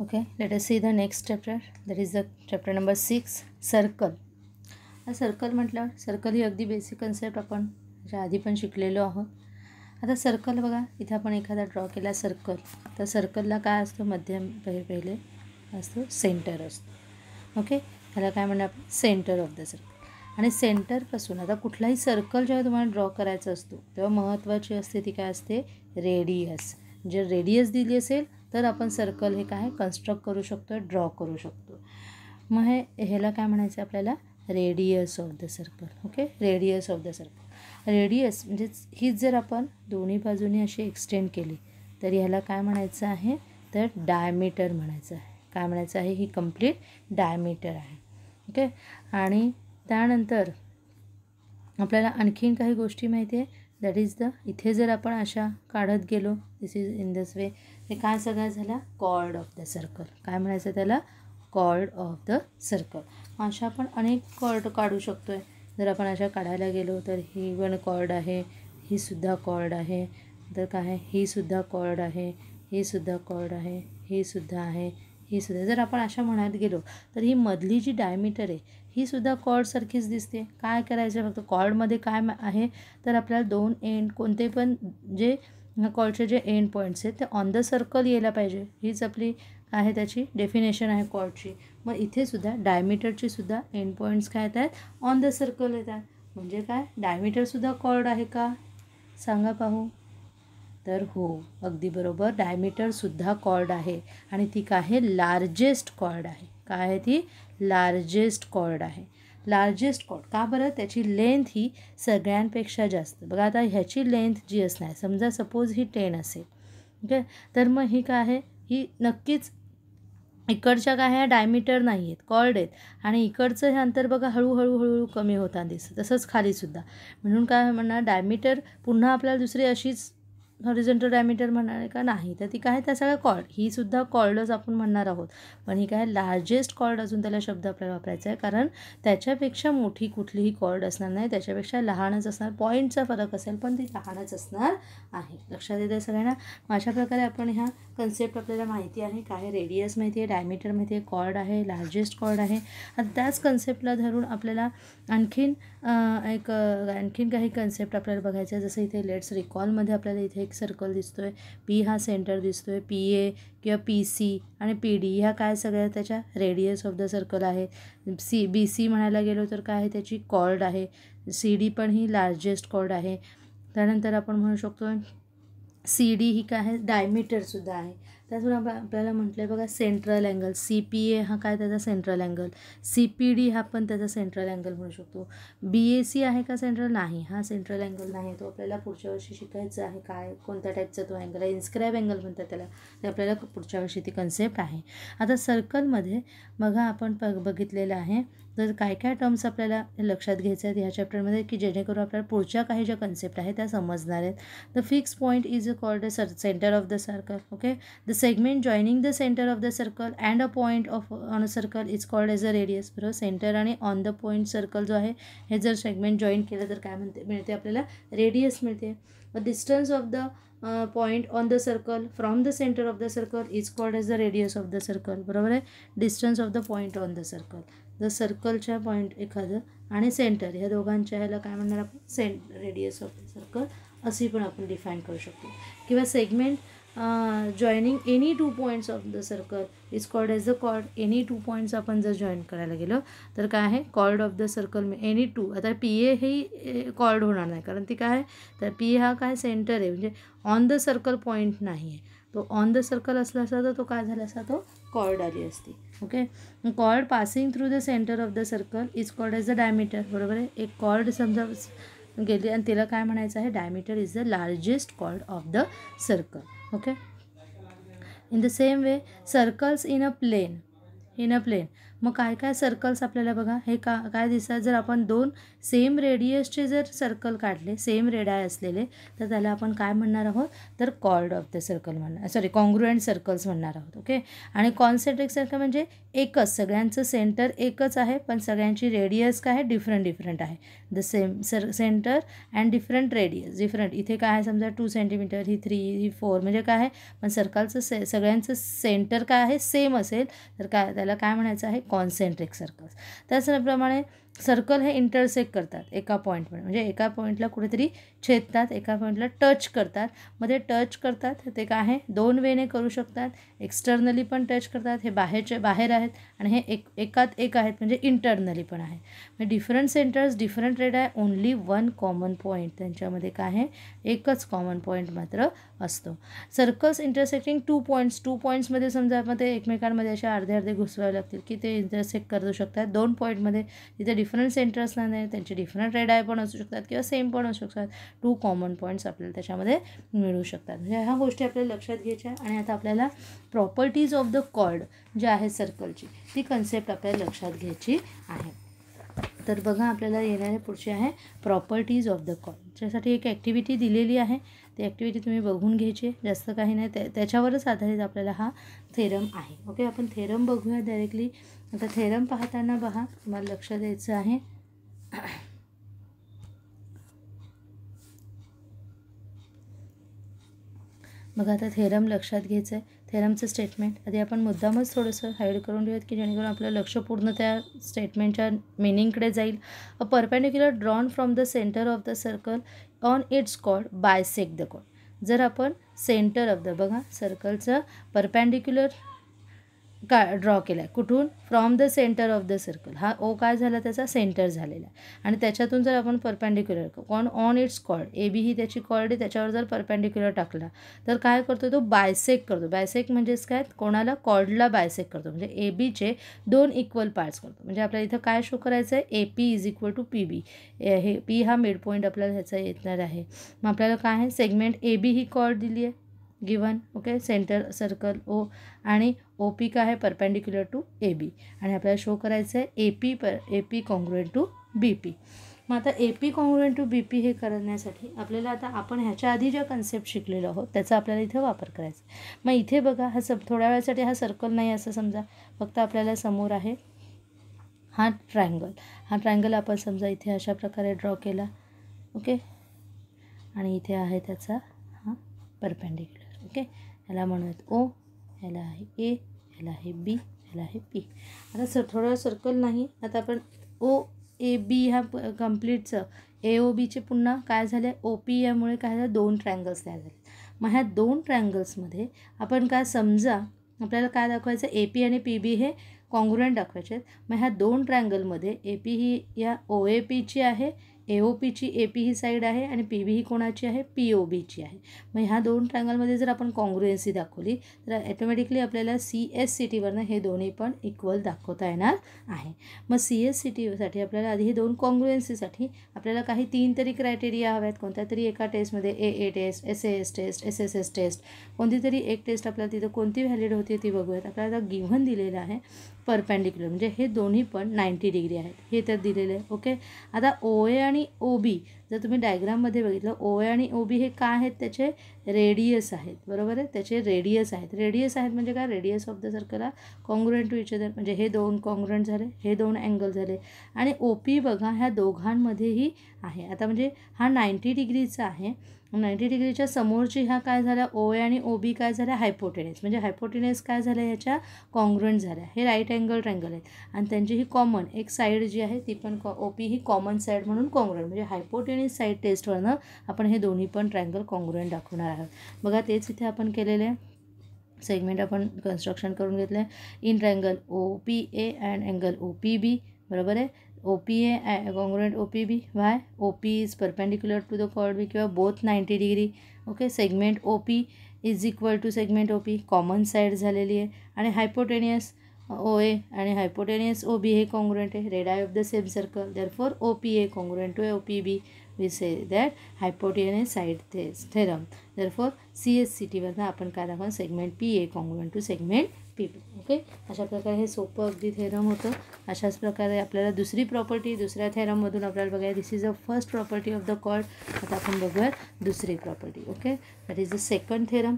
Okay let us see the next chapter that is the chapter number six circle हा circle म्हटल्यावर circle ही अगदी basic concept आपण त्याच्या आधी पण शिकलेलो आहोत आता सर्कल बघा इथे आपण एखादा ड्रॉ केला सर्कल तर सर्कलला काय असतो मध्यम पहिले पहिले असतो सेंटर असतो ओके त्याला काय म्हणणार आपण सेंटर ऑफ द सर्कल आणि सेंटरपासून आता कुठलाही सर्कल जेव्हा तुम्हाला ड्रॉ करायचा असतो तेव्हा महत्त्वाची असते ती काय असते रेडियस जर रेडियस दिली असेल तर आपण सर्कल हे काय कन्स्ट्रक्ट करू शकतो ड्रॉ करू शकतो मग हे ह्याला काय म्हणायचं आपल्याला radius of the circle okay radius of the circle radius म्हणजेच हीच जर आपण दोन्ही बाजूनी अशी एक्सटेंड केली तर ह्याला काय म्हणायचं आहे तर डायमीटर म्हणायचं आहे काय म्हणायचं आहे ही कम्प्लीट डायमीटर आहे ओके आणि त्यानंतर आपल्याला आणखीन काही गोष्टी माहिती आहे दॅट इज द इथे जर आपण अशा काढत गेलो दिस इज इन दिस वे हे काय सगळं झाला कॉर्ड ऑफ द सर्कल काय म्हणायचं त्याला कॉर्ड ऑफ द सर्कल अशा आपण अनेक कॉर्ड काढू शकतो आहे जर आपण अशा काढायला गेलो तर ही वन कॉर्ड आहे ही सुद्धा कॉर्ड आहे तर काय ही सुद्धा कॉर्ड आहे हे सुद्धा कॉर्ड आहे हे सुद्धा आहे ही सुद्धा जर आपण अशा म्हणायला गेलो तर ही मधली जी डायमीटर आहे ही सुद्धा कॉर्डसारखीच दिसते काय करायचं फक्त कॉर्डमध्ये काय आहे तर आपल्याला दोन एंड कोणते पण जे कॉर्डचे जे एंड पॉईंट्स आहेत ते ऑन द सर्कल यायला पाहिजे हीच आपली आहे त्याची डेफिनेशन आहे कॉर्डची मग इथे सुद्धा डायमीटरची सुद्धा एंड पॉईंट्स काय येतात ऑन द सर्कल येतात म्हणजे काय डायमीटरसुद्धा कॉर्ड आहे का सांगा पाहू तर हो अगदी बरोबर डायमीटरसुद्धा कॉर्ड आहे आणि ती काय आहे लार्जेस्ट कॉर्ड आहे काय आहे ती लार्जेस्ट कॉर्ड आहे लार्जेस्ट कॉर्ड का बरं त्याची लेंथ ही सगळ्यांपेक्षा जास्त बघा आता ह्याची लेंथ जी असणार समजा सपोज ही टेन असेल ठीक आहे तर मग ही काय आहे ही नक्कीच इकडच्या काय ह्या डायमीटर नाही आहेत कॉर्ड आहेत आणि इकडचं हे अंतर बघा हळूहळू हळूहळू कमी होताना दिसतं तसंच खालीसुद्धा म्हणून काय म्हणणार डायमीटर पुन्हा आपल्याला दुसरी अशीच हॉरिझेंटल डायमीटर म्हणणार का नाही तर ती काय त्या सगळ्या कॉर्ड ही सुद्धा कॉर्डच आपण म्हणणार आहोत पण ही काय लार्जेस्ट कॉर्ड अजून त्याला शब्द आपल्याला वापरायचा आहे कारण त्याच्यापेक्षा मोठी कुठलीही कॉर्ड असणार नाही त्याच्यापेक्षा लहानच असणार पॉईंटचा फरक असेल पण ती लहानच असणार आहे लक्षात येते सगळ्यांना अशा प्रकारे आपण ह्या कन्सेप्ट आपल्याला माहिती आहे काय रेडियस माहिती आहे डायमीटर माहिती आहे कॉर्ड आहे लार्जेस्ट कॉर्ड आहे आणि त्याच कन्सेप्टला धरून आपल्याला आणखीन एक आणखीन काही कन्सेप्ट आपल्याला बघायचं आहे जसं इथे लेट्स रिकॉलमध्ये आपल्याला इथे एक सर्कल दिसतो आहे पी हा सेंटर दिसतो आहे पी ए किंवा पी सी आणि पी डी ह्या काय सगळ्या त्याच्या रेडियस ऑफ द सर्कल आहे सी बी सी म्हणायला गेलो तर काय आहे त्याची कॉर्ड आहे सी डी पण ही लार्जेस्ट कॉर्ड आहे त्यानंतर आपण म्हणू शकतो सी डी ही काय आहे डायमीटरसुद्धा आहे त्याचबरोबर आपल्याला म्हटलं आहे बघा central angle C P A हा काय त्याचा central angle C P D हा पण त्याचा सेंट्रल अँगल म्हणू शकतो बी ए सी आहे का सेंट्रल नाही हा सेंट्रल अँगल नाही तो आपल्याला पुढच्या वर्षी शिकायचा आहे काय कोणत्या टाईपचा तो अँगल आहे इन्स्क्रॅब अँगल म्हणतात त्याला ते आपल्याला पुढच्या वर्षी ती कन्सेप्ट आहे आता सर्कलमध्ये बघा आपण प बघितलेलं आहे तर काय काय टर्म्स आपल्याला लक्षात घ्यायचे आहेत ह्या चॅप्टरमध्ये की जेणेकरून आपल्याला पुढच्या काही ज्या कन्सेप्ट आहेत त्या समजणार आहेत the fix point is called a sir centre of the circle okay the segment joining the centre of the circle and a point of on a circle is called as a radius बरोबर centre आणि on the point circle जो आहे हे जर segment join केलं तर काय म्हणते मिळते आपल्याला रेडियस मिळते distance of the point on the circle from the centre of the circle is called as the radius of the circle बरोबर आहे distance of the point on the circle the सर्कलच्या पॉईंट एखादं आणि centre ह्या दोघांच्या ह्याला काय म्हणणार आपण सेंट रेडियस ऑफ सर्कल अशी पण आपण डिफाईन करू शकतो किंवा segment joining any two points of the circle is called as the chord any two points आपण जर जॉईन करायला गेलो तर काय आहे कॉर्ड ऑफ द सर्कल मी एनी टू आता पी ए हे कॉर्ड होणार नाही कारण ती काय आहे तर पी ए हा काय सेंटर आहे म्हणजे ऑन द सर्कल पॉईंट नाही आहे तो ऑन द सर्कल असला असता तर तो काय झाला असता तो कॉर्ड आली असती okay chord passing through the centre of the circle is chord as the diameter बरोबर आहे एक कॉर्ड समजा गेली आणि तिला काय म्हणायचं आहे diameter is the largest chord of the circle okay in the same way circles in a plane in a plane मग काय काय सर्कल्स आपल्याला बघा हे का काय दिसतात जर आपण दोन सेम रेडियसचे जर सर्कल काढले सेम रेडाय असलेले तर त्याला आपण काय म्हणणार आहोत तर कॉर्ड ऑफ द सर्कल म्हणणार सॉरी कॉन्ग्रुएंट सर्कल्स म्हणणार आहोत ओके आणि कॉन्सेंट्रिक सर्कल म्हणजे एकच सगळ्यांचं सेंटर एकच आहे पण सगळ्यांची रेडियस काय आहे डिफरंट डिफरंट आहे the same sir centre and different radius different इथे काय आहे समजा टू सेंटीमीटर ही थ्री ही फोर म्हणजे काय आहे पण सर्कलचं से सगळ्यांचं सेंटर काय आहे सेम असेल तर काय त्याला काय म्हणायचं आहे कॉन्सेंट्रिक सर्कल्स त्याचप्रमाणे सर्कल हे इंटरसेक्ट करतात एका पॉईंटमध्ये म्हणजे एका पॉईंटला कुठेतरी छेदतात एका पॉईंटला टच करतात मग ते टच करतात ते काय आहे दोन वेने करू शकतात एक्स्टर्नली पण टच करतात हे बाहेरचे बाहेर आहेत आणि हे एक एकात एक आहेत म्हणजे इंटरनली पण आहे म्हणजे डिफरंट सेंटर्स डिफरंट रेड आहे ओनली वन कॉमन पॉईंट त्यांच्यामध्ये काय आहे एकच कॉमन पॉईंट मात्र असतो circles intersecting two points two पॉईंट्समध्ये समजा मग ते एकमेकांमध्ये अशा अर्धे अर्धे घुसवावे लागतील की ते इंटरसेक्ट करू शकतात दोन पॉईंटमध्ये तिथे डिफरंट सेंटर नाही त्यांचे डिफरंट रेड आय पण असू शकतात किंवा सेम पण असू शकतात टू कॉमन पॉईंट्स आपल्याला त्याच्यामध्ये मिळू शकतात म्हणजे ह्या गोष्टी आपल्याला लक्षात घ्यायच्या आणि आता आपल्याला प्रॉपर्टीज ऑफ द कॉर्ड जे आहे सर्कलची ती कन्सेप्ट आपल्याला लक्षात घ्यायची आहे तर बघा आपल्याला येणारे पुढचे आहे प्रॉपर्टीज ऑफ द कॉर्ड ज्यासाठी एक ॲक्टिव्हिटी दिलेली आहे ती ॲक्टिव्हिटी तुम्ही बघून घ्यायची जास्त काही नाही त्याच्यावरच आधारित आपल्याला हा थेरम आहे ओके आपण थेरम बघूया डायरेक्टली आता थेरम पाहताना बघा तुम्हाला लक्ष द्यायचं आहे बघा आता थेरम लक्षात घ्यायचं आहे थेरमचं स्टेटमेंट आधी आपण मुद्दामच थोडंसं हाईड करून घेऊयात की जेणेकरून आपलं लक्ष पूर्ण त्या स्टेटमेंटच्या मिनिंगकडे जाईल a perpendicular drawn from the centre of the circle on its कॉड सेक द कॉड जर आपण सेंटर ऑफ द बघा सर्कलचं परपेंडिक्युलर का ड्रॉ केला आहे कुठून from the centre of the circle हा ओ काय झाला त्याचा सेंटर झालेला आहे आणि त्याच्यातून जर आपण perpendicular con on its chord A B ही त्याची कॉर्ड आहे त्याच्यावर जर परपॅन्डिक्युलर टाकला तर काय करतो तो बायसेक करतो बायसेक म्हणजेच काय कोणाला कॉर्डला बायसेक करतो म्हणजे ए बीचे दोन इक्वल पार्ट्स करतो म्हणजे आपल्याला इथं काय शो करायचं आहे A P is equal to P B हे पी हा मिड पॉईंट आपल्याला ह्याचा येणार आहे मग आपल्याला काय आहे segment A B he chord दिली आहे given okay centre circle O आणि ओ पी काय आहे परपेंडिक्युलर टू ए बी आणि आपल्याला शो करायचं आहे A P per A P congruent to B P मग आता A P congruent to B P हे करण्यासाठी आपल्याला आता आपण ह्याच्या आधी ज्या कन्सेप्ट शिकलेलो आहोत त्याचा आपल्याला इथे वापर करायचा मग इथे बघा हा सब थोड्या वेळासाठी हा सर्कल नाही असं समजा फक्त आपल्याला समोर आहे हा ट्रँगल हा ट्रँगल आपण समजा इथे अशा प्रकारे ड्रॉ केला ओके आणि इथे आहे त्याचा हा परपेंडिक्युलर ओके ह्याला म्हणूयात ओ ह्याला आहे ए ह्याला आहे बी ह्याला आहे पी आता सर थोडं सर्कल नाही आता आपण ओ ए बी ह्या कम्प्लीटचं ए ओ बीचे पुन्हा काय झाले ओ पी यामुळे काय झालं दोन ट्रँगल्स तयार झाले मग ह्या दोन ट्रँगल्समध्ये आपण काय समजा आपल्याला काय दाखवायचं ए पी आणि पी बी हे कॉंग्रुएंट दाखवायचे आहेत मग ह्या दोन ट्रँगलमध्ये ए पी ही या ओ ए पीची आहे ए ओ पीची ए पी ही साईड आहे आणि पी बी ही कोणाची आहे पी ओ बीची आहे मग ह्या दोन ट्रँगलमध्ये जर आपण कॉन्ग्रुएन्सी दाखवली तर ॲटोमॅटिकली आपल्याला सी एस सी टीवरनं हे दोन्ही पण इक्वल दाखवता येणार आहे मग सी एस सी टीसाठी आपल्याला आधी हे दोन कॉन्ग्रुएन्सीसाठी आपल्याला काही तीन तरी क्रायटेरिया हव्यात कोणत्या तरी एका टेस्टमध्ये A A test S A S test S S S test कोणती तरी एक टेस्ट आपल्याला तिथं कोणती व्हॅलिड होती ती बघूयात आपल्याला गिव्हन दिलेलं आहे परपेंडिक्युलर म्हणजे हे दोन्ही पण नाईंटी डिग्री आहेत हे तर दिलेलं आहे ओके आता ओ ए आणि ओ बी जर तुम्ही डायग्राममध्ये बघितलं ओ ए आणि ओ बी हे काय आहेत त्याचे रेडियस आहेत बरोबर आहे त्याचे रेडियस आहेत रेडियस आहेत म्हणजे काय रेडियस ऑफ द सर्कलला कॉन्ग्रुएंट टू इच अदर म्हणजे हे दोन कॉंग्रंट झाले हे दोन अँगल झाले आणि ओ पी बघा ह्या दोघांमध्येही आहे आता म्हणजे हा नाईंटी डिग्रीचा आहे नाईंटी डिग्रीच्या समोरची ह्या काय झाल्या ओ ए आणि ओ बी काय झाल्या हायपोटेनियस म्हणजे हायपोटेनियस काय झाल्या ह्याच्या कॉंग्रंट झाल्या हे राईट अँगल ट्रँगल आहेत आणि त्यांची ही कॉमन एक साईड जी आहे ती पण ओ पी ही कॉमन साईड म्हणून कॉंग्रंट म्हणजे हायपोटेन आणि साईड टेस्टवरनं आपण हे दोन्ही पण ट्रायंगल कॉन्ग्रुएंट दाखवणार आहोत बघा तेच इथे आपण केलेले आहे सेगमेंट आपण कन्स्ट्रक्शन करून घेतलं आहे in triangle O P A and angle O P B बरोबर आहे O P A congruent O P B why O P is perpendicular to the chord B किंवा both ninety degree okay segment O P is equal to segment O P common side झालेली आहे आणि hypotenuse ओ ए आणि hypotenuse O B हे congruent आहे radii of the same circle therefore O P A congruent to A O P B we say that hypotenuse is side the theorem for C S C टीवरनं आपण काय दाखवून segment P A congruent to segment P B okay अशा प्रकारे हे सोपं अगदी theorem होतं अशाच प्रकारे आपल्याला दुसरी प्रॉपर्टी दुसऱ्या थेरममधून आपल्याला बघाय this is a first property of the chord आता आपण बघूया दुसरी property okay that is the second theorem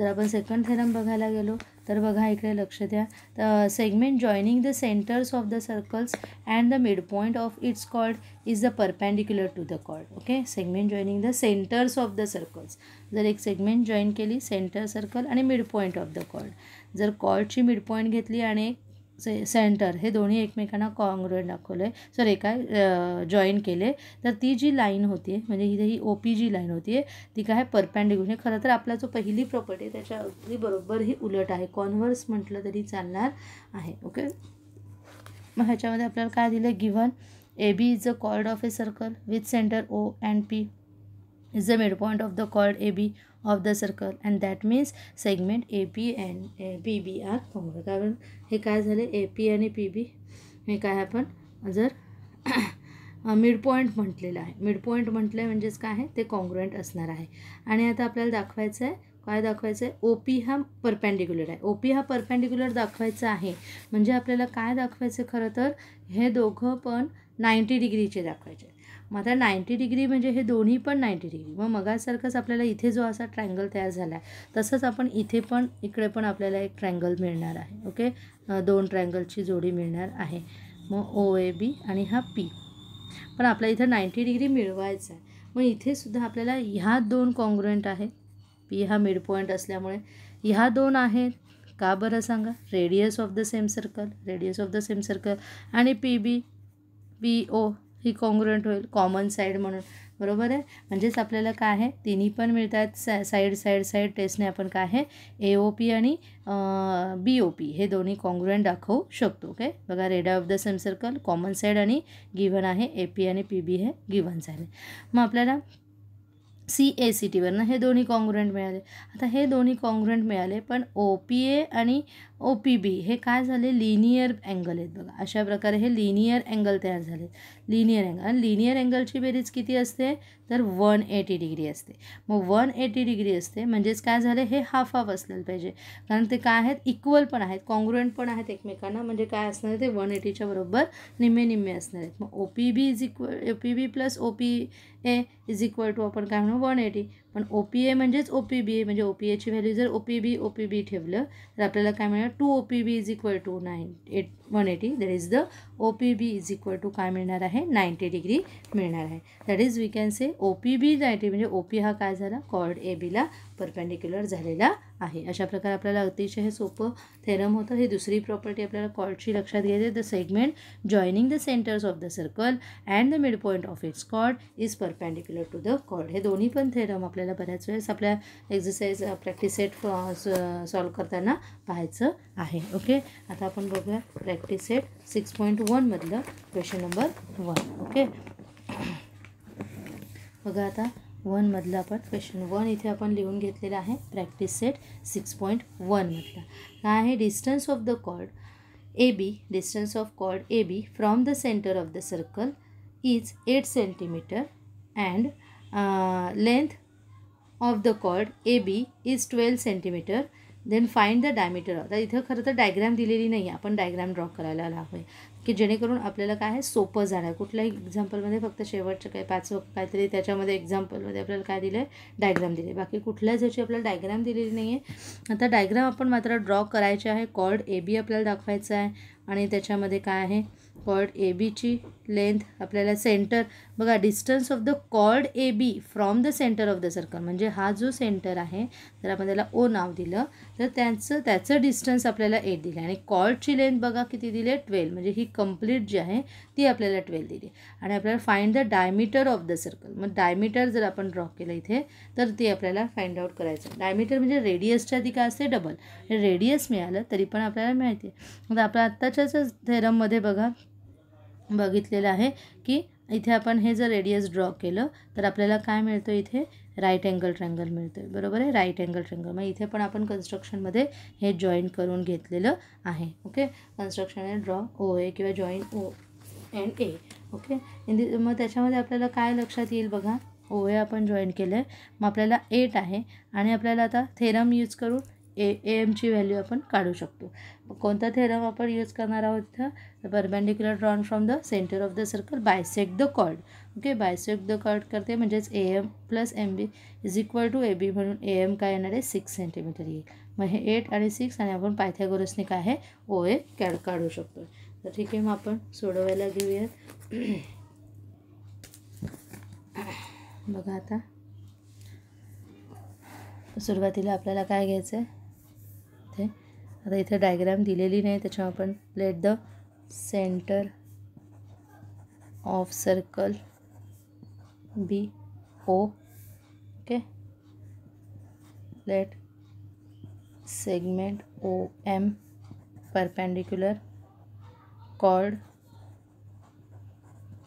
जर आपण सेकंड थेरम बघायला गेलो तर बघा इकडे लक्ष द्या तर segment joining the centres of the circles and the midpoint of its chord is the perpendicular to the chord okay segment joining the centres of the circles जर एक सेगमेंट जॉईन केली सेंटर सर्कल आणि midpoint of the chord जर कॉर्डची mid point घेतली आणि एक से centre हे दोन्ही एकमेकांना कॉन्ग्रुएंट दाखवलं आहे सॉरी काय जॉईन केले तर ती जी लाईन होती म्हणजे ही ही ओ पी जी लाईन होती ती काय परपॅन्डिक्युलर म्हणजे खरं तर आपला जो पहिली प्रॉपर्टी आहे त्याच्या अगदी बरोबर ही उलट आहे कॉन्व्हर्स म्हटलं तरी चालणार आहे ओके मग ह्याच्यामध्ये आपल्याला काय दिलं given A B is a chord of a circle with centre O and P the is the midpoint of the chord AB of the circle and that means segment AP and PB are common कारण हे काय झाले P आणि P B हे काय आपण जर midpoint म्हटलेलं आहे मिड पॉईंट म्हटलं म्हणजेच काय आहे ते कॉन्ग्रुएंट असणार आहे आणि आता आपल्याला दाखवायचं आहे काय दाखवायचं आहे ओ पी हा परपँडिक्युलर आहे ओ पी हा परपँडिक्युलर दाखवायचा आहे म्हणजे आपल्याला काय दाखवायचं खरं तर हे दोघं पण नाईंटी डिग्रीचे दाखवायचे मग आता नाईंटी डिग्री म्हणजे हे दोन्ही पण नाईंटी डिग्री मग मगासारखंच आपल्याला इथे जो असा ट्रँगल तयार झाला आहे तसंच आपण इथे पण इकडे पण आपल्याला एक ट्रँगल मिळणार आहे ओके दोन ट्रँगलची जोडी मिळणार आहे मग ओ ए बी आणि हा पी पण आपल्याला इथं नाईंटी डिग्री मिळवायचा आहे मग इथेसुद्धा आपल्याला ह्या दोन कॉन्ग्रुएंट आहेत पी हा मिड पॉईंट असल्यामुळे ह्या दोन आहेत का बरं सांगा radius of the same circle radius of the same circle आणि पी बी पी ओ ही कॉन्ग्रुएंट होईल कॉमन साईड म्हणून बरोबर आहे म्हणजेच आपल्याला काय आहे तिन्ही पण मिळतात सा साईड साईड साईड टेस्टने आपण काय आहे ए ओ पी आणि बी ओ पी हे दोन्ही कॉन्ग्रुएंट दाखवू शकतो ओके बघा radii of the same circle common side आणि गिव्हन आहे ए पी आणि पी बी हे गिव्हन झाले मग आपल्याला सी ए सी टीवरनं हे दोन्ही कॉन्ग्रुएंट मिळाले आता हे दोन्ही कॉन्ग्रुएंट मिळाले पण ओ पी ए आणि ओ पी बी हे काय झाले लिनियर अँगल आहेत बघा अशा प्रकारे हे लिनियर अँगल तयार झाले लिनियर अँगल आणि लिनियर अँगलची बेरीज किती असते तर वन एटी डिग्री असते मग वन एटी डिग्री असते म्हणजेच काय झाले हे हाफ हाफ असलेलं पाहिजे कारण ते काय आहेत इक्वल पण आहेत कॉन्ग्रुएंट पण आहेत एकमेकांना म्हणजे काय असणार ते वन एटीच्या बरोबर निम्मे निम्मे असणार आहेत मग O P B is equal O P B plus O P A is equal to आपण काय म्हणू वन एटी पण ओ पी ए म्हणजेच ओ पी बी ए म्हणजे ओ पी एची व्हॅल्यू जर ओ पी बी ओ पी बी ठेवलं तर आपल्याला काय मिळणार two O P B is equal to nine eight one eighty that is the O P B is equal to काय मिळणार आहे नाईंटी डिग्री मिळणार आहे that is we can say O P B ninety म्हणजे O P हा काय झाला chord A बीला परपेंडिक्युलर झालेला आहे अशा प्रकारे आपल्याला अतिशय हे सोपं थेरम होतं ही दुसरी प्रॉपर्टी आपल्याला कॉर्डची लक्षात घ्यायची the segment joining the centres of the circle and the midpoint of its chord is perpendicular to the कॉड हे दोन्ही पण थेरम आपल्याला बऱ्याच वेळेस आपल्या एक्झरसाईज प्रॅक्टिस सेट सॉल्व करताना पाहायचं आहे ओके आता आपण बघूया प्रॅक्टिस सेट सिक्स पॉईंट वनमधलं क्वेश्चन नंबर वन ओके बघा आता वनमधलं आपण क्वेश्चन वन इथे आपण लिहून घेतलेला आहे प्रॅक्टिस सेट सिक्स पॉईंट वनमधला काय आहे distance of the chord A B distance of chord A B from the centre of the circle is eight centimetre and length of the chord A B is twelve centimetre then find the diameter the इथं खरं तर diagram दिलेली नाही आपण diagram draw करायला लागू आहे की जेणेकरून आपल्याला काय आहे सोपं जाणार कुठल्याही एक्झाम्पलमध्ये फक्त शेवटचं काही पाच काहीतरी त्याच्यामध्ये एक्झाम्पलमध्ये आपल्याला काय दिलं आहे डायग्राम दिले बाकी कुठल्याच ह्याची आपल्याला डायग्राम दिलेली नाही आहे आता डायग्राम आपण मात्र ड्रॉ करायचे आहे कॉर्ड ए बी आपल्याला दाखवायचं आहे आणि त्याच्यामध्ये काय आहे कॉर्ड ए बीची लेंथ आपल्याला सेंटर बघा distance of the chord A B from the centre of the circle म्हणजे हा जो सेंटर आहे जर आपण त्याला ओ नाव दिलं तर त्यांचं त्याचं डिस्टन्स आपल्याला एट दिलं आणि कॉर्डची लेंथ बघा किती दिली आहे ट्वेल्व म्हणजे ही कंप्लीट जी आहे ती आपल्याला ट्वेल्व दिली आणि आपल्याला find the diameter of the circle मग डायमीटर जर आपण ड्रॉ केलं इथे तर ते आपल्याला फाइंड आउट करायचं डायमीटर म्हणजे रेडियसच्या आधी काय असते डबल रेडियस मिळालं तरी पण आपल्याला माहिती आहे मग आपल्या आत्ताच्याच थेरममध्ये बघा बघितलेलं आहे की इथे आपण हे जर रेडियस ड्रॉ केलं तर आपल्याला काय मिळतं इथे राईट अँगल ट्रँगल मिळतो बरोबर आहे राईट अँगल ट्रँगल मग इथे पण आपण कन्स्ट्रक्शनमध्ये हे जॉईन करून घेतलेलं आहे okay construction draw O A किंवा join O and A okay मग त्याच्यामध्ये आपल्याला काय लक्षात येईल बघा ओ ए आपण जॉईन केलं आहे मग आपल्याला एट आहे आणि आपल्याला आता थेरम यूज करून ए एमची व्हॅल्यू आपण काढू शकतो कोणता थेरम आपण यूज करणार आहोत इथं perpendicular drawn from the centre of the circle bisect the chord okay bisect the chord करते म्हणजेच A M plus M B is equal to A B म्हणून ए एम काय येणार आहे सिक्स सेंटीमीटर येईल मग हे एट आणि सिक्स आणि आपण पायथ्यागोरसने काय आहे ओ ए कॅड काढू शकतो तर ठीक आहे मग आपण सोडवायला घेऊयात बघा आता सुरुवातीला आपल्याला काय घ्यायचं आहे ते आता इथे डायग्राम दिलेली नाही त्याच्यामुळे आपण let the centre of circle B O okay let segment OM perpendicular chord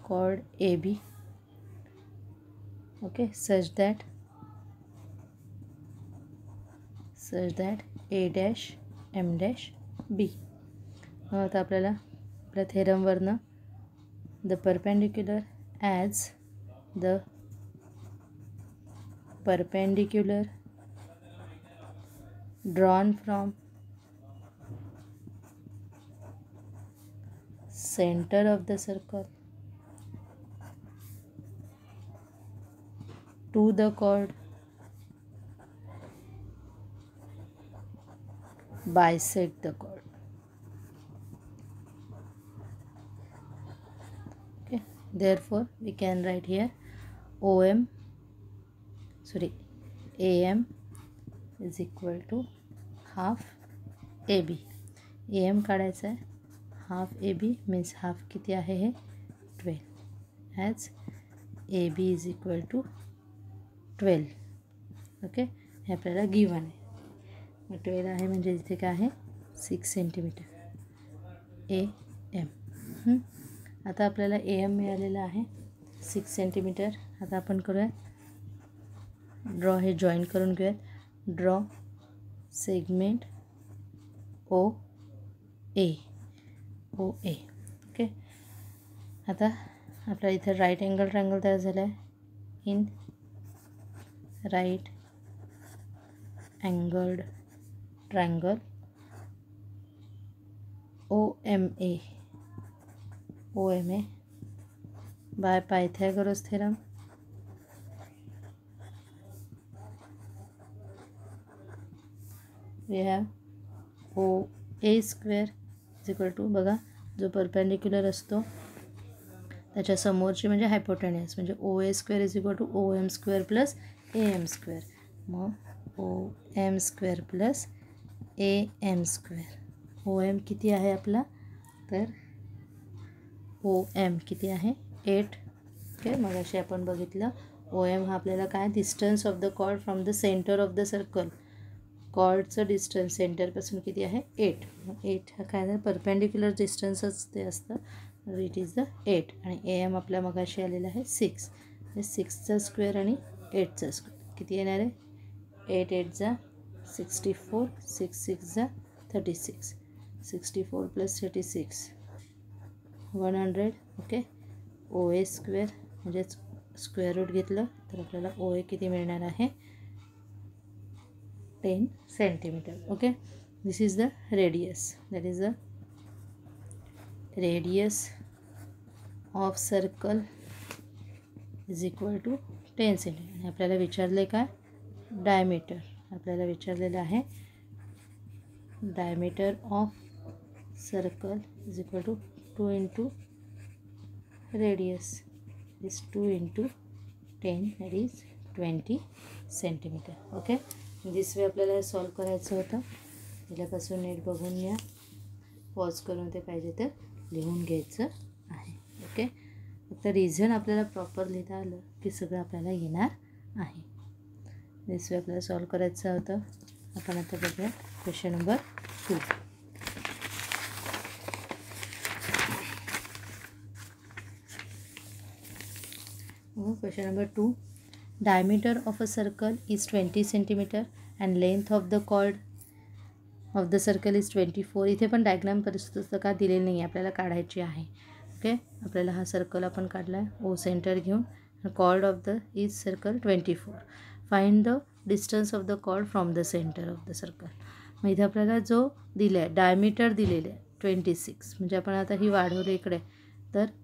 chord AB okay such that such that a dash M dash B आता आपल्याला आपल्या थेरमवरनं the perpendicular as the perpendicular drawn from center of the circle to the chord bisect the chord. therefore we can write here om sorry am is equal to half ab am काढायचं hai half ab means half किती आहे hai 12 as ab is equal to 12 okay aplyala given hai twelve आहे म्हणजे इथे काय आहे six centimetre A M आता आपल्याला ए एम मिळालेलं आहे सिक्स सेंटीमीटर आता आपण करूयात ड्रॉ हे जॉईन करून घेऊयात draw segment O A O A okay आता आपला इथं राईट अँगल ट्रँगल तयार झाला आहे in right angled triangle O M A O M A by Pythagoras theorem we have O A square is equal to बघा जो perpendicular असतो त्याच्या समोरची म्हणजे हायपोटेनियस म्हणजे O A square is equal to O M square plus A M square मग O M square plus A M square O M किती आहे आपला तर ओ एम किती आहे एट ओके मग आपण बघितलं ओ एम हा आपल्याला काय distance of the chord from the centre of the circle कॉर्डचं डिस्टन्स सेंटरपासून किती आहे एट एट हा काय झालं परपेंडिक्युलर डिस्टन्सच ते असतं इट इज द एट आणि ए एम आपल्या मगाशी आलेला आहे सिक्स सिक्सचा स्क्वेअर आणि एटचा स्क्वेअर किती येणार आहे एट एटचा सिक्स्टी फोर सिक्स सिक्स जा thirty six sixty four plus thirty six one hundred okay O A square म्हणजेच स्क्वेअर रूट घेतलं तर आपल्याला ओ ए किती मिळणार आहे ten centimetre okay this is the radius that is the radius of circle is equal to ten centimetre आपल्याला आहे काय डायमीटर आपल्याला विचारलेलं आहे diameter of circle is equal to two into radius is to into ten that is twenty centimetre okay this way आपल्याला solve करायचं होतं त्याच्यापासून नीट बघून घ्या पॉज करून ते पाहिजे तर लिहून घ्यायचं आहे ओके फक्त रिझन आपल्याला प्रॉपर लिहिता आलं की सगळं आपल्याला येणार आहे वे आपल्याला सॉल्व करायचं होता आपण आता बघूया question number two question number two diameter of a circle is twenty centimetre and length of the chord of the circle is twenty four इथे पण डायग्राम परिस्थिती दिलेली नाही आपल्याला काढायची आहे ओके आपल्याला हा सर्कल आपण काढला आहे ओ सेंटर घेऊन chord of the is circle twenty four find the distance of the chord from the centre of the circle मग इथे आपल्याला जो दिला आहे डायमीटर दिलेले आहे ट्वेंटी सिक्स म्हणजे आपण आता ही वाढवली इकडे तर